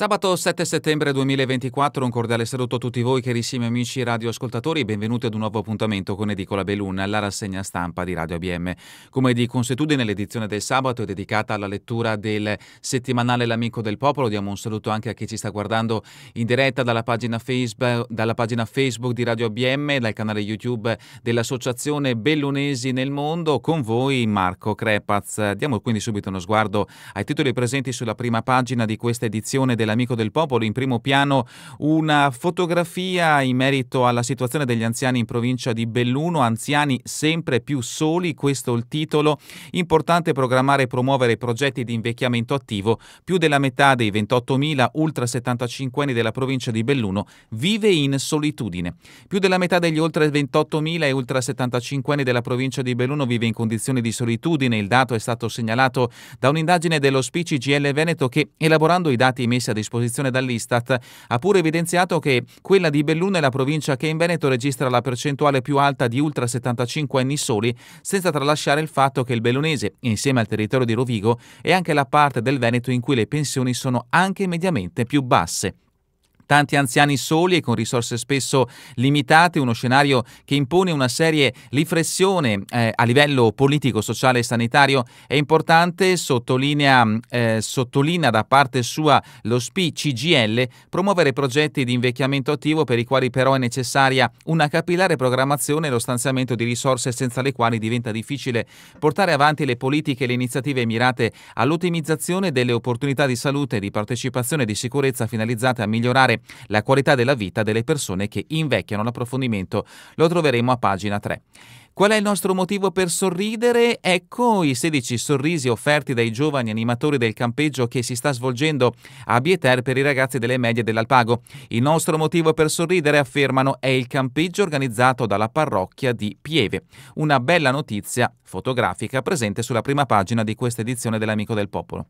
Sabato 7 settembre 2024, un cordiale saluto a tutti voi carissimi amici radioascoltatori e benvenuti ad un nuovo appuntamento con Edicola Belun, la rassegna stampa di Radio ABM. Come di consuetudine l'edizione del sabato è dedicata alla lettura del settimanale L'Amico del Popolo, diamo un saluto anche a chi ci sta guardando in diretta dalla pagina Facebook, dalla pagina Facebook di Radio ABM, dal canale YouTube dell'Associazione Bellunesi nel Mondo, con voi Marco Crepaz. Diamo quindi subito uno sguardo ai titoli presenti sulla prima pagina di questa edizione della l'amico del popolo, in primo piano una fotografia in merito alla situazione degli anziani in provincia di Belluno, anziani sempre più soli, questo è il titolo, importante programmare e promuovere progetti di invecchiamento attivo, più della metà dei 28.000 ultra 75 anni della provincia di Belluno vive in solitudine, più della metà degli oltre 28.000 e ultra 75 anni della provincia di Belluno vive in condizioni di solitudine, il dato è stato segnalato da un'indagine dello GL Veneto che elaborando i dati messi a disposizione dall'Istat, ha pure evidenziato che quella di Belluno è la provincia che in Veneto registra la percentuale più alta di ultra 75 anni soli, senza tralasciare il fatto che il bellunese, insieme al territorio di Rovigo, è anche la parte del Veneto in cui le pensioni sono anche mediamente più basse tanti anziani soli e con risorse spesso limitate, uno scenario che impone una serie riflessione eh, a livello politico, sociale e sanitario è importante, sottolinea, eh, sottolinea da parte sua lo SPI CGL, promuovere progetti di invecchiamento attivo per i quali però è necessaria una capillare programmazione e lo stanziamento di risorse senza le quali diventa difficile portare avanti le politiche e le iniziative mirate all'ottimizzazione delle opportunità di salute, di partecipazione e di sicurezza finalizzate a migliorare la qualità della vita delle persone che invecchiano. L'approfondimento lo troveremo a pagina 3. Qual è il nostro motivo per sorridere? Ecco i 16 sorrisi offerti dai giovani animatori del campeggio che si sta svolgendo a Bieter per i ragazzi delle medie dell'Alpago. Il nostro motivo per sorridere, affermano, è il campeggio organizzato dalla parrocchia di Pieve. Una bella notizia fotografica presente sulla prima pagina di questa edizione dell'Amico del Popolo.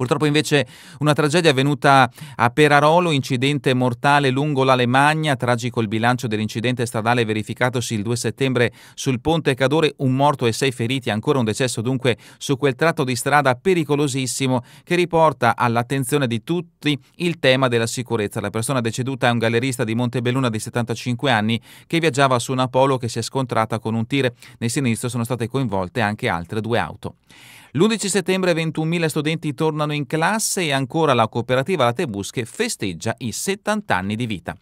Purtroppo invece una tragedia è avvenuta a Perarolo, incidente mortale lungo l'Alemagna, tragico il bilancio dell'incidente stradale verificatosi il 2 settembre sul ponte Cadore, un morto e sei feriti, ancora un decesso dunque su quel tratto di strada pericolosissimo che riporta all'attenzione di tutti il tema della sicurezza. La persona deceduta è un gallerista di Montebelluna di 75 anni che viaggiava su un Apollo che si è scontrata con un tir. Nel sinistro sono state coinvolte anche altre due auto. L'11 settembre 21.000 studenti tornano in classe e ancora la cooperativa Latte Busche festeggia i 70 anni di vita.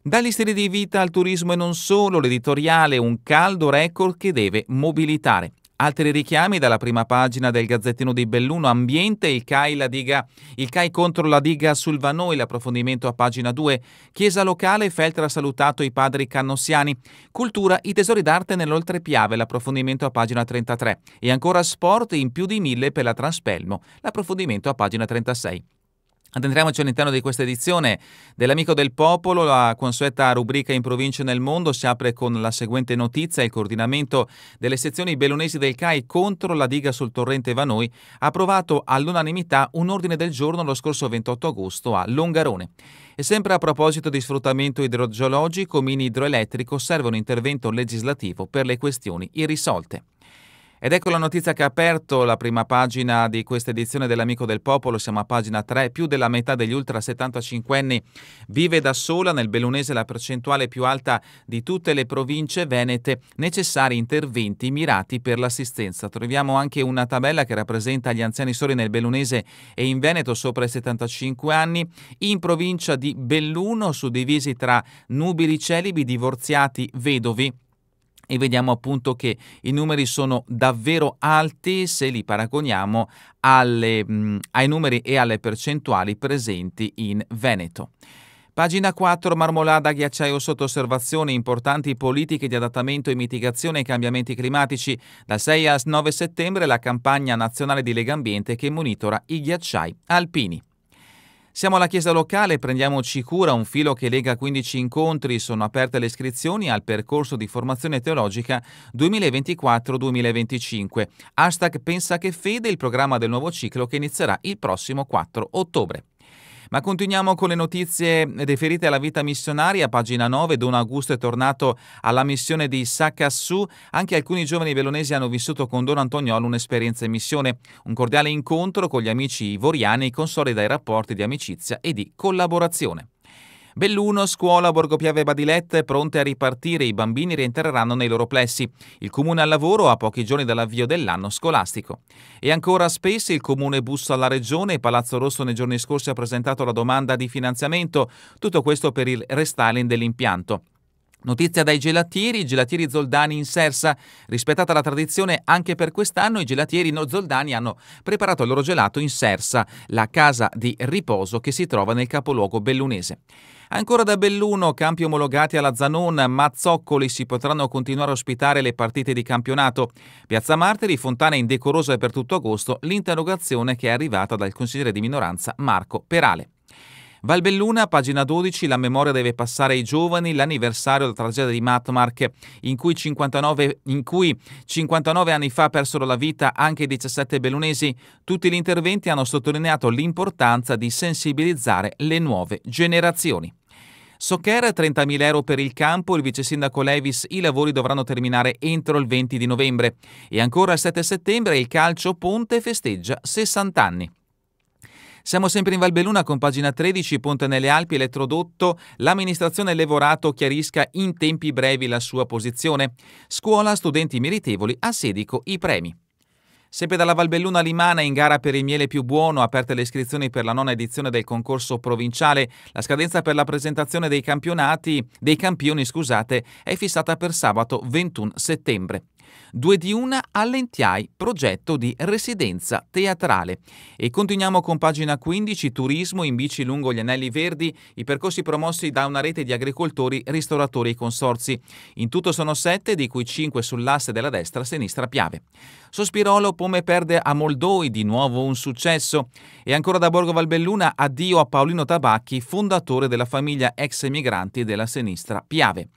Dagli stili di vita al turismo e non solo, l'editoriale è un caldo record che deve mobilitare. Altri richiami dalla prima pagina del Gazzettino di Belluno, ambiente, il CAI, la diga, il CAI contro la diga sul Vanoi, l'approfondimento a pagina 2, chiesa locale, Feltra ha salutato i padri cannossiani, cultura, i tesori d'arte nell'oltrepiave, l'approfondimento a pagina 33 e ancora sport in più di mille per la Transpelmo, l'approfondimento a pagina 36. Addentriamoci all'interno di questa edizione dell'Amico del Popolo, la consueta rubrica in provincia nel mondo si apre con la seguente notizia, il coordinamento delle sezioni bellunesi del CAI contro la diga sul torrente Vanoi ha approvato all'unanimità un ordine del giorno lo scorso 28 agosto a Longarone. E sempre a proposito di sfruttamento idrogeologico, mini idroelettrico serve un intervento legislativo per le questioni irrisolte. Ed ecco la notizia che ha aperto la prima pagina di questa edizione dell'Amico del Popolo, siamo a pagina 3, più della metà degli ultra 75 anni vive da sola, nel Bellunese la percentuale più alta di tutte le province venete, necessari interventi mirati per l'assistenza. Troviamo anche una tabella che rappresenta gli anziani soli nel Bellunese e in Veneto sopra i 75 anni, in provincia di Belluno suddivisi tra nubili celibi, divorziati, vedovi e vediamo appunto che i numeri sono davvero alti se li paragoniamo alle, mh, ai numeri e alle percentuali presenti in Veneto. Pagina 4, marmolada, ghiacciaio sotto osservazione, importanti politiche di adattamento e mitigazione ai cambiamenti climatici. Dal 6 al 9 settembre la campagna nazionale di Lega Ambiente che monitora i ghiacciai alpini. Siamo alla chiesa locale, prendiamoci cura, un filo che lega 15 incontri, sono aperte le iscrizioni al percorso di formazione teologica 2024-2025. Hashtag Pensa che Fede, il programma del nuovo ciclo che inizierà il prossimo 4 ottobre. Ma continuiamo con le notizie deferite alla vita missionaria. Pagina 9, Don Augusto è tornato alla missione di Sakassù. Anche alcuni giovani velonesi hanno vissuto con Don Antoniolo un'esperienza in missione. Un cordiale incontro con gli amici ivoriani consolida i rapporti di amicizia e di collaborazione. Belluno, scuola, Borgopiave e Badilette pronte a ripartire, i bambini rientreranno nei loro plessi. Il comune al lavoro a pochi giorni dall'avvio dell'anno scolastico. E ancora spesso il comune bussa alla regione, Palazzo Rosso nei giorni scorsi ha presentato la domanda di finanziamento, tutto questo per il restyling dell'impianto. Notizia dai gelatieri, i gelatieri zoldani in Sersa. Rispettata la tradizione anche per quest'anno, i gelatieri no zoldani hanno preparato il loro gelato in Sersa, la casa di riposo che si trova nel capoluogo bellunese. Ancora da Belluno, campi omologati alla Zanon, Mazzoccoli si potranno continuare a ospitare le partite di campionato. Piazza Martiri, Fontana indecorosa per tutto agosto, l'interrogazione che è arrivata dal consigliere di minoranza Marco Perale. Valbelluna, pagina 12, la memoria deve passare ai giovani, l'anniversario della tragedia di Matmark, in cui, 59, in cui 59 anni fa persero la vita anche i 17 bellunesi. Tutti gli interventi hanno sottolineato l'importanza di sensibilizzare le nuove generazioni. Soccer 30.000 euro per il campo, il vice sindaco Levis i lavori dovranno terminare entro il 20 di novembre e ancora il 7 settembre il calcio Ponte festeggia 60 anni. Siamo sempre in Valbelluna con pagina 13, Ponte nelle Alpi, elettrodotto, l'amministrazione Levorato chiarisca in tempi brevi la sua posizione. Scuola, studenti meritevoli, a Sedico i premi. Sempre dalla Valbelluna Limana in gara per il miele più buono, aperte le iscrizioni per la nona edizione del concorso provinciale. La scadenza per la presentazione dei campionati, dei campioni, scusate, è fissata per sabato 21 settembre. Due di una all'Entiai, progetto di residenza teatrale. E continuiamo con pagina 15, turismo in bici lungo gli anelli verdi, i percorsi promossi da una rete di agricoltori, ristoratori e consorzi. In tutto sono sette, di cui cinque sull'asse della destra, sinistra, Piave. Sospirolo, Pome perde a Moldoi, di nuovo un successo. E ancora da Borgo Valbelluna, addio a Paolino Tabacchi, fondatore della famiglia ex emigranti della sinistra Piave.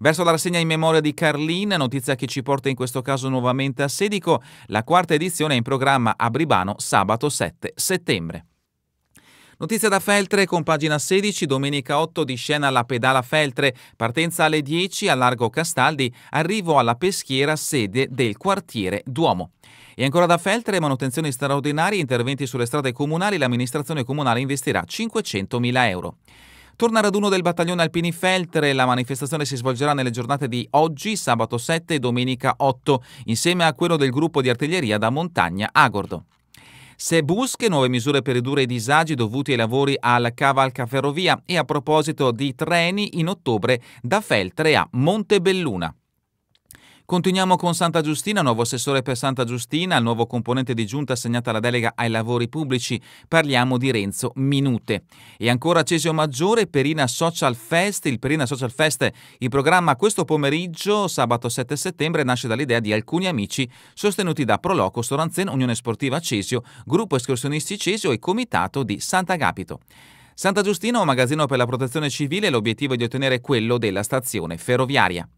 Verso la rassegna in memoria di Carlin, notizia che ci porta in questo caso nuovamente a Sedico, la quarta edizione è in programma a Bribano sabato 7 settembre. Notizia da Feltre con pagina 16, domenica 8 di scena alla pedala Feltre, partenza alle 10 a Largo Castaldi, arrivo alla peschiera sede del quartiere Duomo. E ancora da Feltre, manutenzioni straordinarie, interventi sulle strade comunali, l'amministrazione comunale investirà 500.000 euro. Torna raduno del battaglione Alpini Feltre, la manifestazione si svolgerà nelle giornate di oggi, sabato 7 e domenica 8, insieme a quello del gruppo di artiglieria da Montagna Agordo. Se busche, nuove misure per ridurre i disagi dovuti ai lavori al Cavalca Ferrovia e a proposito di treni in ottobre da Feltre a Montebelluna. Continuiamo con Santa Giustina, nuovo assessore per Santa Giustina, il nuovo componente di giunta assegnata alla delega ai lavori pubblici. Parliamo di Renzo Minute. E ancora Cesio Maggiore, Perina Social Fest. Il Perina Social Fest in programma questo pomeriggio, sabato 7 settembre, nasce dall'idea di alcuni amici sostenuti da Proloco, Soranzen, Unione Sportiva Cesio, Gruppo Escursionisti Cesio e Comitato di Sant'Agapito. Santa Giustina un magazzino per la protezione civile l'obiettivo è di ottenere quello della stazione ferroviaria.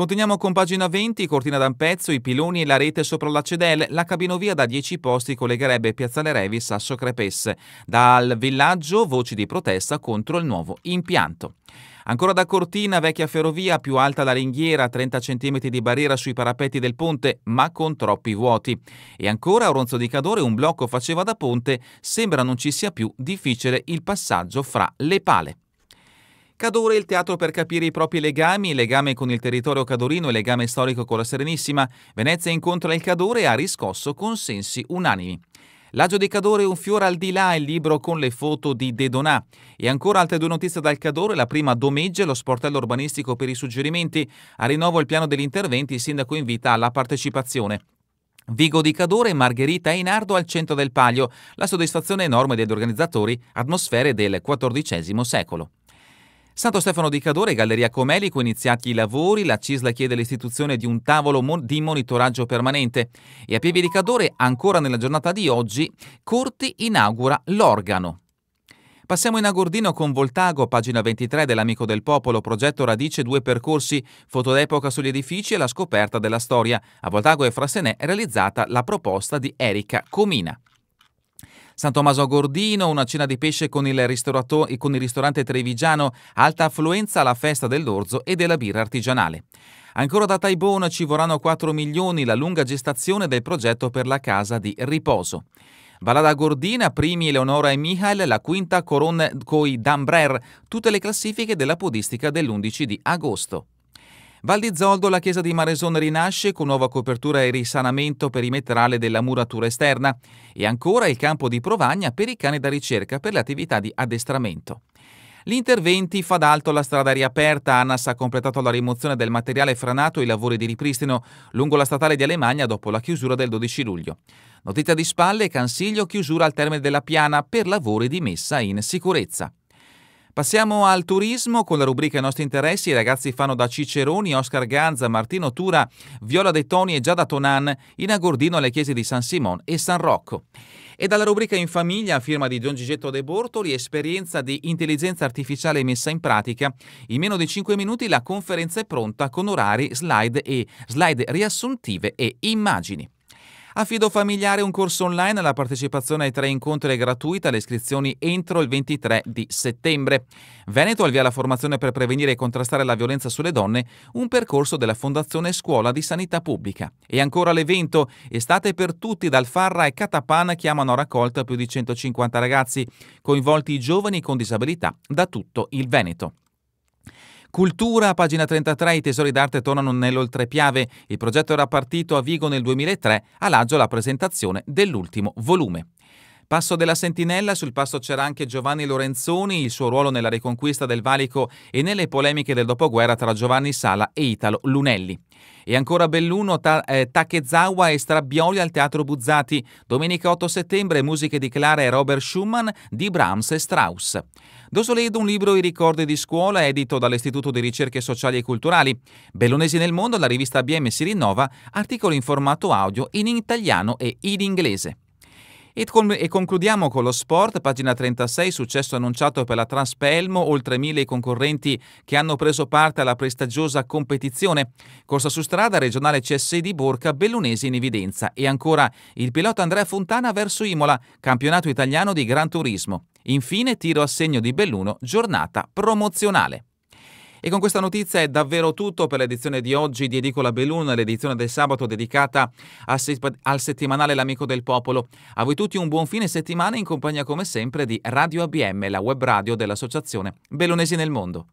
Continuiamo con pagina 20, cortina da un pezzo, i piloni e la rete sopra la Cedel, la cabinovia da 10 posti collegherebbe Piazzale Revi Sasso Crepesse. Dal villaggio voci di protesta contro il nuovo impianto. Ancora da Cortina, vecchia ferrovia, più alta la ringhiera, 30 cm di barriera sui parapetti del ponte, ma con troppi vuoti. E ancora a Ronzo di Cadore un blocco faceva da ponte, sembra non ci sia più difficile il passaggio fra le pale. Cadore il teatro per capire i propri legami, legame con il territorio cadorino e legame storico con la Serenissima. Venezia incontra il Cadore e ha riscosso consensi unanimi. L'agio di Cadore un fiore al di là, il libro con le foto di De Donà. E ancora altre due notizie dal Cadore, la prima domeggia lo sportello urbanistico per i suggerimenti, a rinnovo il piano degli interventi, il sindaco invita alla partecipazione. Vigo di Cadore e Margherita Einardo al centro del palio, la soddisfazione enorme degli organizzatori, atmosfere del XIV secolo. Santo Stefano di Cadore Galleria Comelico iniziati i lavori, la Cisla chiede l'istituzione di un tavolo di monitoraggio permanente e a Pieve di Cadore, ancora nella giornata di oggi, Corti inaugura l'organo. Passiamo in Agordino con Voltago, pagina 23 dell'Amico del Popolo, progetto Radice, due percorsi, foto d'epoca sugli edifici e la scoperta della storia. A Voltago e Frassenè è realizzata la proposta di Erika Comina. San Tommaso a Gordino, una cena di pesce con il, con il ristorante trevigiano, alta affluenza alla festa dell'orzo e della birra artigianale. Ancora da Taibona ci vorranno 4 milioni la lunga gestazione del progetto per la casa di riposo. Valada Gordina, primi Eleonora e Michael, la quinta Coron coi Dambrer, tutte le classifiche della podistica dell'11 di agosto. Val di Zoldo la chiesa di Mareson rinasce con nuova copertura e risanamento perimetrale della muratura esterna e ancora il campo di Provagna per i cani da ricerca per le attività di addestramento. Gli interventi fa d'alto la strada riaperta. Anas ha completato la rimozione del materiale franato e i lavori di ripristino lungo la statale di Alemagna dopo la chiusura del 12 luglio. Notizia di spalle, Cansiglio chiusura al termine della piana per lavori di messa in sicurezza. Passiamo al turismo con la rubrica I nostri interessi. I ragazzi fanno da Ciceroni, Oscar Ganza, Martino Tura, Viola De Toni e Giada Tonan in Agordino alle chiese di San Simon e San Rocco. E dalla rubrica In famiglia, a firma di Don Gigetto De Bortoli, esperienza di intelligenza artificiale messa in pratica. In meno di 5 minuti la conferenza è pronta con orari, slide e slide riassuntive e immagini. Affido familiare un corso online, la partecipazione ai tre incontri è gratuita, le iscrizioni entro il 23 di settembre. Veneto al via la formazione per prevenire e contrastare la violenza sulle donne, un percorso della Fondazione Scuola di Sanità Pubblica. E ancora l'evento, estate per tutti dal Farra e Catapan chiamano a raccolta più di 150 ragazzi, coinvolti i giovani con disabilità da tutto il Veneto. Cultura, pagina 33, i tesori d'arte tornano nell'oltrepiave. Il progetto era partito a Vigo nel 2003, a Laggio la presentazione dell'ultimo volume. Passo della Sentinella, sul passo c'era anche Giovanni Lorenzoni, il suo ruolo nella riconquista del Valico e nelle polemiche del dopoguerra tra Giovanni Sala e Italo Lunelli. E ancora Belluno, ta- eh, Takezawa e Strabioli al Teatro Buzzati. Domenica 8 settembre, musiche di Clara e Robert Schumann, di Brahms e Strauss. Dosoledo, un libro I ricordi di scuola, edito dall'Istituto di Ricerche Sociali e Culturali. Bellonesi nel mondo, la rivista BM si rinnova, articoli in formato audio in italiano e in inglese. E, con- e, concludiamo con lo sport, pagina 36, successo annunciato per la Transpelmo, oltre mille i concorrenti che hanno preso parte alla prestigiosa competizione. Corsa su strada, regionale CS di Borca, Bellunesi in evidenza. E ancora il pilota Andrea Fontana verso Imola, campionato italiano di Gran Turismo. Infine tiro a segno di Belluno, giornata promozionale. E con questa notizia è davvero tutto per l'edizione di oggi di Edicola Bellun, l'edizione del sabato dedicata al settimanale L'Amico del Popolo. A voi tutti un buon fine settimana in compagnia come sempre di Radio ABM, la web radio dell'Associazione Belonesi nel Mondo.